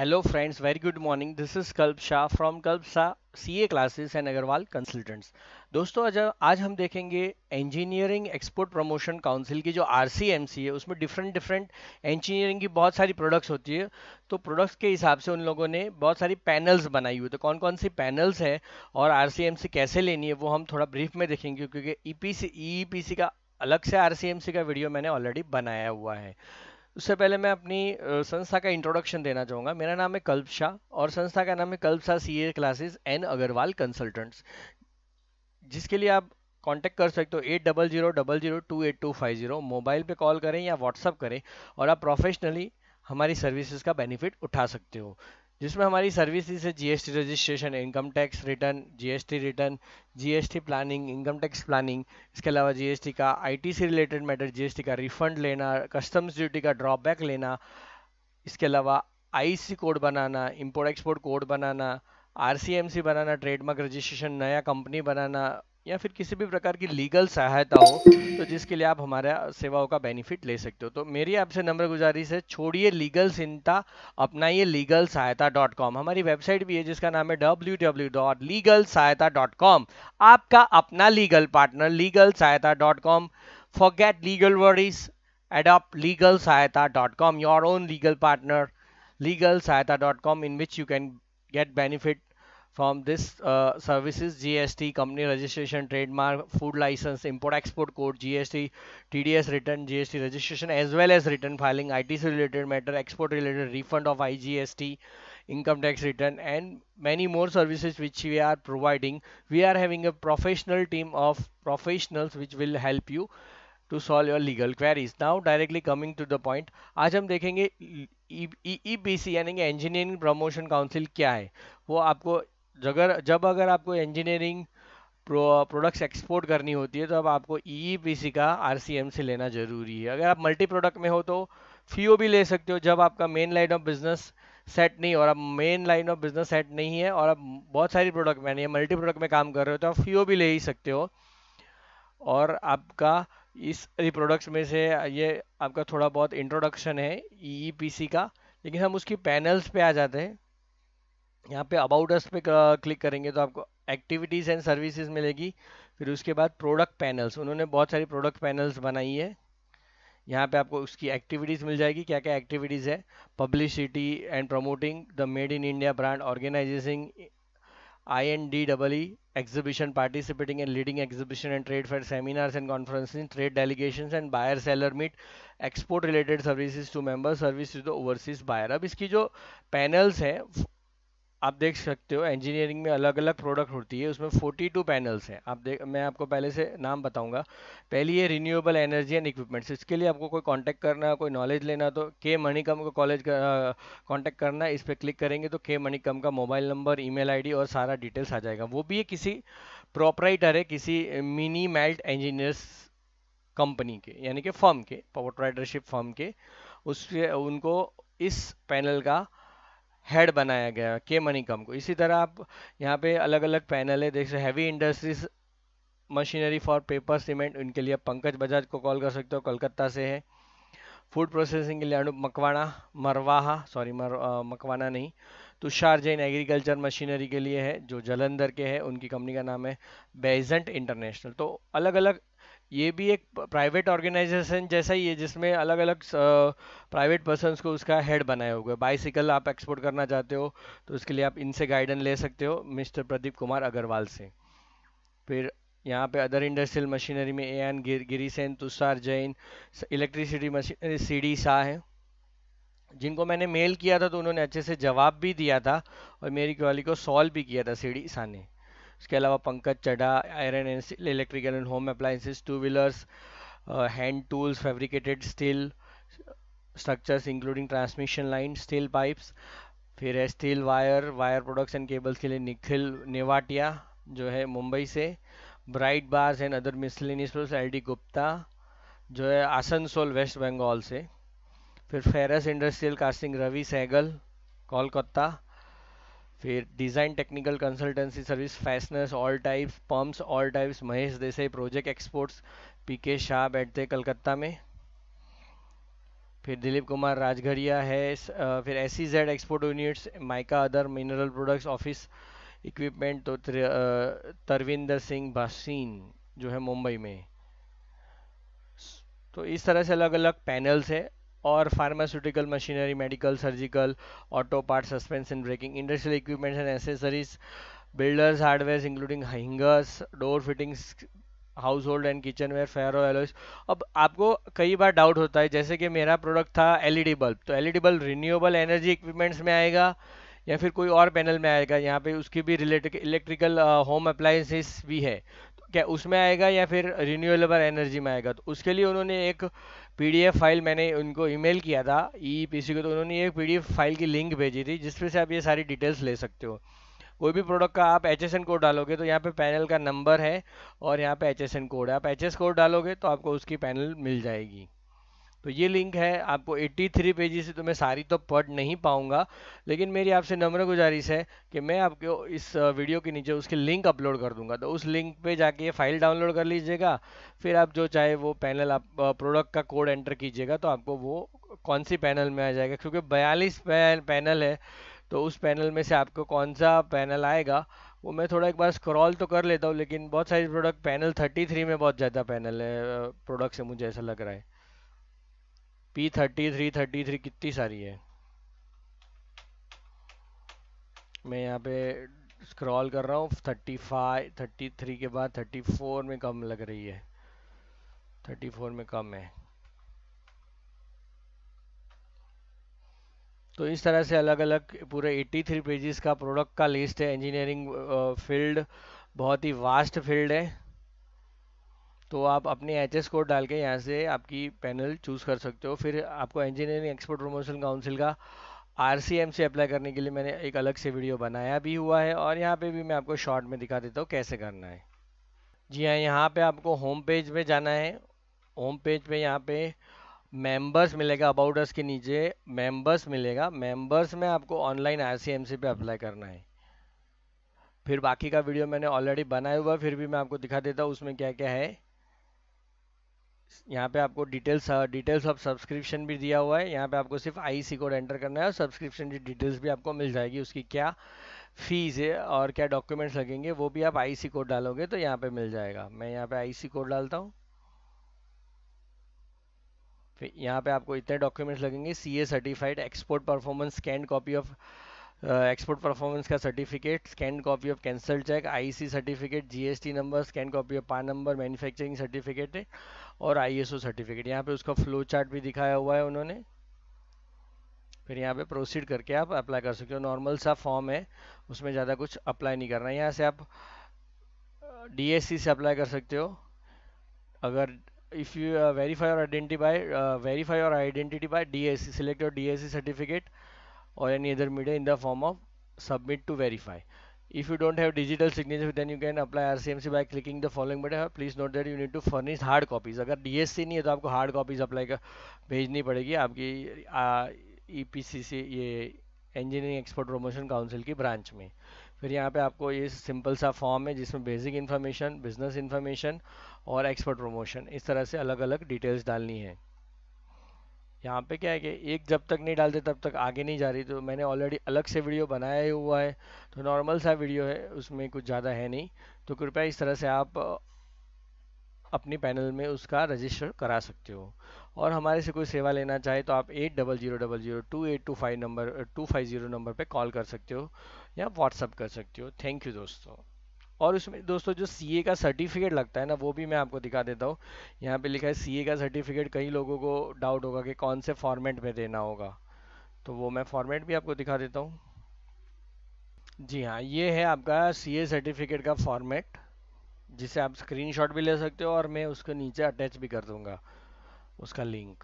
Friends very good morning this is Kalp Shah from Kalp Shah C A classes and Agrawal consultants दोस्तों आज आज हम देखेंगे इंजीनियरिंग एक्सपोर्ट प्रमोशन काउंसिल की जो आर है उसमें डिफरेंट डिफरेंट इंजीनियरिंग की बहुत सारी प्रोडक्ट्स होती है तो प्रोडक्ट्स के हिसाब से उन लोगों ने बहुत सारी पैनल्स बनाई हुई तो कौन कौन सी पैनल्स है और आर कैसे लेनी है वो हम थोड़ा ब्रीफ में देखेंगे क्योंकि E e P e e का अलग से आर का वीडियो मैंने ऑलरेडी बनाया हुआ है उससे पहले मैं अपनी संस्था का इंट्रोडक्शन देना चाहूँगा मेरा नाम है कल्प शाह और संस्था का नाम है Kalp Shah C A classes and Agrawal consultants जिसके लिए आप कांटेक्ट कर सकते हो eight double zero double zero two eight two five zero mobile पे कॉल करें या व्हाट्सअप करें और आप प्रोफेशनली हमारी सर्विसेज का बेनिफिट उठा सकते हो जिसमें हमारी सर्विसेज है GST registration income tax return GST return GST planning income tax planning इसके अलावा जीएसटी का आईटी से रिलेटेड मैटर जीएसटी का रिफंड लेना कस्टम्स ड्यूटी का ड्रॉबैक लेना इसके अलावा आईसी कोड बनाना इम्पोर्ट एक्सपोर्ट कोड बनाना आरसीएमसी बनाना ट्रेडमार्क रजिस्ट्रेशन नया कंपनी बनाना या फिर किसी भी प्रकार की लीगल सहायता हो तो जिसके लिए आप हमारे सेवाओं का बेनिफिट ले सकते हो तो मेरी आपसे नम्र गुजारिश है छोड़िए लीगल चिंता अपनाइए लीगल सहायता डॉट कॉम हमारी वेबसाइट भी है जिसका नाम है W W dot legal Sahayata dot com आपका अपना legal partner legal Sahayata dot com for get legal worries own legal partner legal Sahayata dot com in which you can get benefit from this uh, services GST, company registration, trademark, food license, import export code, GST, TDS return, GST registration, as well as return filing, ITC related matter, export related refund of IGST, income tax return, and many more services which we are providing. We are having a professional team of professionals which will help you to solve your legal queries. Now directly coming to the point, आज हम देखेंगे E B C यानी कि engineering promotion क्या है वो आपको जगर जब अगर आपको इंजीनियरिंग प्रोडक्ट्स एक्सपोर्ट करनी होती है तो अब आपको ई e e का आर से लेना ज़रूरी है अगर आप मल्टी प्रोडक्ट में हो तो फीओ भी ले सकते हो जब आपका main line of business set नहीं और अब main line of business set नहीं है और अब बहुत सारी प्रोडक्ट में है मल्टी प्रोडक्ट में काम कर रहे हो तो आप फीओ भी ले ही सकते हो और आपका इस प्रोडक्ट्स में से ये आपका थोड़ा बहुत इंट्रोडक्शन है ई e का लेकिन हम उसकी पैनल्स पे आ जाते हैं यहाँ पे अबाउट अस पे क्लिक करेंगे तो आपको एक्टिविटीज एंड सर्विसेज मिलेगी फिर उसके बाद प्रोडक्ट पैनल्स उन्होंने बहुत सारी प्रोडक्ट पैनल्स बनाई है यहाँ पे आपको उसकी एक्टिविटीज मिल जाएगी क्या क्या एक्टिविटीज है publicity and promoting the made in India brand organisation I N D double E exhibition participating and leading exhibition and trade fair seminars and conferencing trade delegation and buyer seller meet export related services to member service to the overseas buyer अब इसकी जो panels हैं आप देख सकते हो engineering में अलग अलग प्रोडक्ट होती है उसमें 42 पैनल्स हैं आप देख मैं आपको पहले से नाम बताऊंगा पहली है रिन्यूएबल एनर्जी एंड इक्विपमेंट्स इसके लिए आपको कोई कांटेक्ट करना कोई नॉलेज लेना तो के मणिकम को कॉलेज कांटेक्ट करना इस पर क्लिक करेंगे तो के मणिकम का मोबाइल नंबर ई मेल और सारा डिटेल्स आ जाएगा वो भी किसी प्रोपराइटर है किसी मिनी मेल्ट इंजीनियर्स कंपनी के यानी कि फर्म के प्रोपराइटरशिप फर्म के उसके उनको इस पैनल का हेड बनाया गया के मनी कम को इसी तरह आप यहाँ पे अलग अलग पैनल है देख सकते heavy industries machinery for paper cement उनके लिए पंकज बजाज को कॉल कर सकते हो कोलकाता से है फूड प्रोसेसिंग के लिए अनुप मकवाना मरवाहा सॉरी मर आ, मकवाना नहीं तुषार जैन एग्रीकल्चर मशीनरी के लिए है जो जलंधर के है उनकी कंपनी का नाम है बेजेंट इंटरनेशनल तो अलग अलग ये भी एक प्राइवेट ऑर्गेनाइजेशन जैसा ही है जिसमें अलग अलग प्राइवेट पर्सन को उसका हेड बनाया हुआ है बाइसिकल आप एक्सपोर्ट करना चाहते हो तो उसके लिए आप इनसे गाइडेंस ले सकते हो मिस्टर प्रदीप कुमार अग्रवाल से फिर यहाँ पे अदर इंडस्ट्रियल मशीनरी में A N Gir, Giri Sen Tushar Jain electricity machinery C D Shah है जिनको मैंने मेल किया था तो उन्होंने अच्छे से जवाब भी दिया था और मेरी क्वाली को सॉल्व भी किया था सी डी शाह ने उसके अलावा Pankaj Chadha iron and electrical and home appliances two wheelers hand tools fabricated steel structures including transmission line steel pipes फिर है steel wire wire products and cables के लिए निखिल नेवाटिया जो है मुंबई से bright bars and other miscellaneous L D Gupta जो है आसनसोल वेस्ट बंगाल से फिर ferrous industrial casting Ravi Sehgal Kolkata फिर design technical consultancy service fasteners all types pumps all types Mahesh Desai project exports P K Shah बैठते कलकत्ता में फिर दिलीप कुमार राजघरिया है फिर S C Z export units mica other mineral products office equipment तो तरविंदर सिंह भासीन जो है मुंबई में तो इस तरह से अलग अलग पैनल्स है और pharmaceutical machinery medical surgical auto part suspension braking industrial equipments and accessories builders hardware including hangers door fittings household and kitchenware ferro alloys अब आपको कई बार डाउट होता है जैसे कि मेरा प्रोडक्ट था एलईडी बल्ब e तो LED bulb renewable energy equipments में आएगा या फिर कोई और पैनल में आएगा यहाँ पे उसकी भी रिलेटेड इलेक्ट्रिकल होम अप्लाइंसेस भी है क्या उसमें आएगा या फिर रिन्यूएबल एनर्जी में आएगा तो उसके लिए उन्होंने एक पीडीएफ फाइल मैंने उनको ईमेल किया था ईपीसी e को तो उन्होंने एक पीडीएफ फाइल की लिंक भेजी थी जिसपे से आप ये सारी डिटेल्स ले सकते हो कोई भी प्रोडक्ट का आप एच कोड डालोगे तो यहाँ पे पैनल का नंबर है और यहाँ पे एच कोड है आप एच कोड डालोगे तो आपको उसकी पैनल मिल जाएगी तो ये लिंक है आपको 83 थ्री पेजेस से तो मैं सारी तो पढ़ नहीं पाऊंगा लेकिन मेरी आपसे नम्र गुजारिश है कि मैं आपको इस वीडियो के नीचे उसके लिंक अपलोड कर दूंगा तो उस लिंक पे जाके ये फाइल डाउनलोड कर लीजिएगा फिर आप जो चाहे वो पैनल आप प्रोडक्ट का कोड एंटर कीजिएगा तो आपको वो कौन सी पैनल में आ जाएगा क्योंकि बयालीस पैनल है तो उस पैनल में से आपको कौन सा पैनल आएगा वो मैं थोड़ा एक बार स्क्रॉल तो कर लेता हूँ लेकिन बहुत सारे प्रोडक्ट पैनल 33 में बहुत ज़्यादा पैनल है प्रोडक्ट से मुझे ऐसा लग रहा है P thirty three thirty three कितनी सारी है मैं यहाँ पे स्क्रॉल कर रहा हूँ थर्टी फाइव थर्टी थ्री के बाद थर्टी फोर में कम लग रही है थर्टी फोर में कम है तो इस तरह से अलग अलग पूरे 83 पेजेस का प्रोडक्ट का लिस्ट है इंजीनियरिंग फील्ड बहुत ही वास्ट फील्ड है तो आप अपने एच एस कोड डाल के यहाँ से आपकी पैनल चूज़ कर सकते हो फिर आपको इंजीनियरिंग एक्सपोर्ट प्रमोशन काउंसिल का आर सी एम से अप्लाई करने के लिए मैंने एक अलग से वीडियो बनाया भी हुआ है और यहाँ पे भी मैं आपको शॉर्ट में दिखा देता हूँ कैसे करना है जी हाँ यहाँ पे आपको होम पेज पे जाना है होम पेज पे यहाँ पे मेंबर्स मिलेगा अबाउट अस के नीचे मेंबर्स मिलेगा मेंबर्स में आपको ऑनलाइन आर सी पे अप्लाई करना है फिर बाकी का वीडियो मैंने ऑलरेडी बनाया हुआ फिर भी मैं आपको दिखा देता हूँ उसमें क्या क्या है यहाँ पे आपको डिटेल्स डिटेल्स ऑफ सब्सक्रिप्शन भी दिया हुआ है यहाँ पे आपको सिर्फ आईसी कोड एंटर करना है और सब्सक्रिप्शन की डिटेल्स भी आपको मिल जाएगी उसकी क्या फीस है और क्या डॉक्यूमेंट्स लगेंगे वो भी आप आईसी कोड डालोगे तो यहाँ पे मिल जाएगा मैं यहाँ पे आईसी कोड डालता हूँ फिर यहाँ पे आपको इतने डॉक्यूमेंट्स लगेंगे C certified export performance scanned copy of export performance का certificate scan copy of cancel cheque IC certificate GST number scan copy of PAN number manufacturing certificate और आईएसओ सर्टिफिकेट यहाँ पे उसका फ्लो चार्ट भी दिखाया हुआ है उन्होंने फिर यहाँ पे प्रोसीड करके आप अप्लाई कर सकते हो नॉर्मल सा फॉर्म है उसमें ज़्यादा कुछ अप्लाई नहीं करना है यहाँ से आप डी से अप्लाई कर सकते हो अगर if you verify verify or identify uh, verify or D S C select your DSC certificate or any other media in the form of submit to verify if you don't have digital signature then you can apply RCMC by clicking the following button please note that you need to furnish hard copies agar DSC nahi hai to aapko hard copies apply कर bhejni padegi aapki E P C C ये engineering export promotion council की फिर यहाँ पे आपको ये simple सा form है जिसमें बेसिक इन्फॉर्मेशन बिजनेस इन्फॉर्मेशन और एक्सपर्ट प्रमोशन इस तरह से अलग अलग डिटेल्स डालनी है यहाँ पे क्या है कि एक जब तक नहीं डालते तब तक आगे नहीं जा रही तो मैंने ऑलरेडी अलग से वीडियो बनाया ही हुआ है तो नॉर्मल सा वीडियो है उसमें कुछ ज़्यादा है नहीं तो कृपया इस तरह से आप अपनी पैनल में उसका रजिस्टर करा सकते हो और हमारे से कोई सेवा लेना चाहे तो आप eight double zero double zero two eight two five number two five zero number पर कॉल कर सकते हो या व्हाट्सअप कर सकते हो थैंक यू दोस्तों और उसमें दोस्तों जो सी का सर्टिफिकेट लगता है ना वो भी मैं आपको दिखा देता हूँ यहाँ पे लिखा है सी का सर्टिफिकेट कई लोगों को डाउट होगा कि कौन से फॉर्मेट में देना होगा तो वो मैं फॉर्मेट भी आपको दिखा देता हूँ जी हाँ ये है आपका सी सर्टिफिकेट का फॉर्मेट जिसे आप स्क्रीन भी ले सकते हो और मैं उसको नीचे अटैच भी कर दूंगा उसका लिंक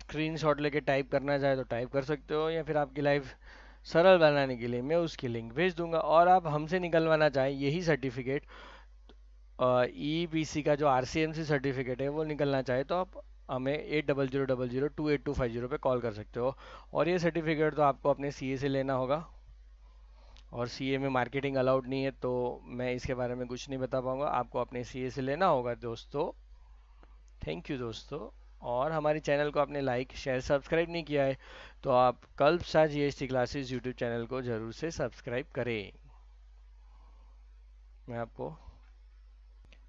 स्क्रीनशॉट लेके टाइप करना चाहे तो टाइप कर सकते हो या फिर आपकी लाइफ सरल बनाने के लिए मैं उसकी लिंक भेज दूंगा और आप हमसे निकलवाना चाहें यही सर्टिफिकेट ई बी सी का जो R C M C certificate है वो निकलना चाहे तो आप हमें eight double zero double zero two eight two five zero पर कॉल कर सकते हो और ये सर्टिफिकेट तो आपको अपने सी ए से लेना होगा और सी ए में मार्केटिंग अलाउड नहीं है तो मैं इसके बारे में कुछ नहीं बता पाऊँगा आपको अपने सी ए से लेना होगा दोस्तों थैंक यू दोस्तों और हमारे चैनल को आपने लाइक शेयर सब्सक्राइब नहीं किया है तो आप Kalp Shah G S classes YouTube channel को ज़रूर से सब्सक्राइब करें मैं आपको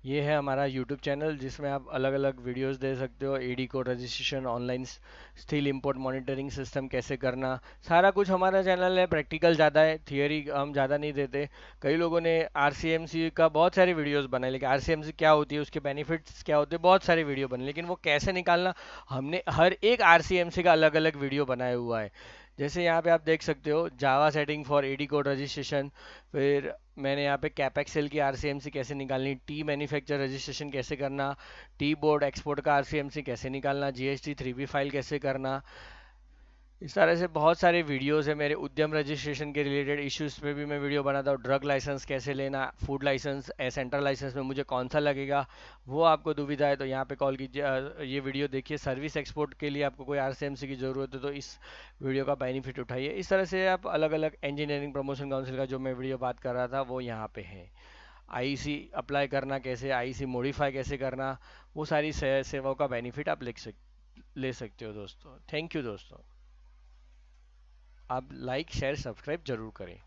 ये है हमारा यूट्यूब चैनल जिसमें आप अलग अलग वीडियोस दे सकते हो AD code registration online steel import monitoring system कैसे करना सारा कुछ हमारा चैनल है प्रैक्टिकल ज़्यादा है थियोरी हम ज़्यादा नहीं देते कई लोगों ने आर का बहुत सारे वीडियोस बनाए लेकिन आर क्या होती है उसके बेनिफिट्स क्या होते हैं बहुत सारे वीडियो बने लेकिन वो कैसे निकालना हमने हर एक आर का अलग अलग वीडियो बनाया हुआ है जैसे यहाँ पे आप देख सकते हो Java setting for AD code registration फिर मैंने यहाँ पे कैपेक्सेल की आर कैसे निकालनी टी मैन्युफैक्चर रजिस्ट्रेशन कैसे करना टी बोर्ड एक्सपोर्ट का आर कैसे निकालना जी एस फाइल कैसे करना इस तरह से बहुत सारे वीडियोस है मेरे उद्यम रजिस्ट्रेशन के रिलेटेड इश्यूज पे भी मैं वीडियो बनाता हूँ ड्रग लाइसेंस कैसे लेना फूड लाइसेंस सेंट्रल लाइसेंस में मुझे कौन सा लगेगा वो आपको दुविधा है तो यहाँ पे कॉल कीजिए ये वीडियो देखिए सर्विस एक्सपोर्ट के लिए आपको कोई आर की ज़रूरत है तो इस वीडियो का बेनिफिट उठाइए इस तरह से आप अलग अलग इंजीनियरिंग प्रमोशन काउंसिल का जो मैं वीडियो बात कर रहा था वो यहाँ पर है आईसी अप्लाई e करना कैसे आईसी मॉडिफाई e कैसे करना वो सारी सेवाओं का बेनिफिट आप ले सक ले सकते हो दोस्तों थैंक यू दोस्तों आप लाइक शेयर सब्सक्राइब जरूर करें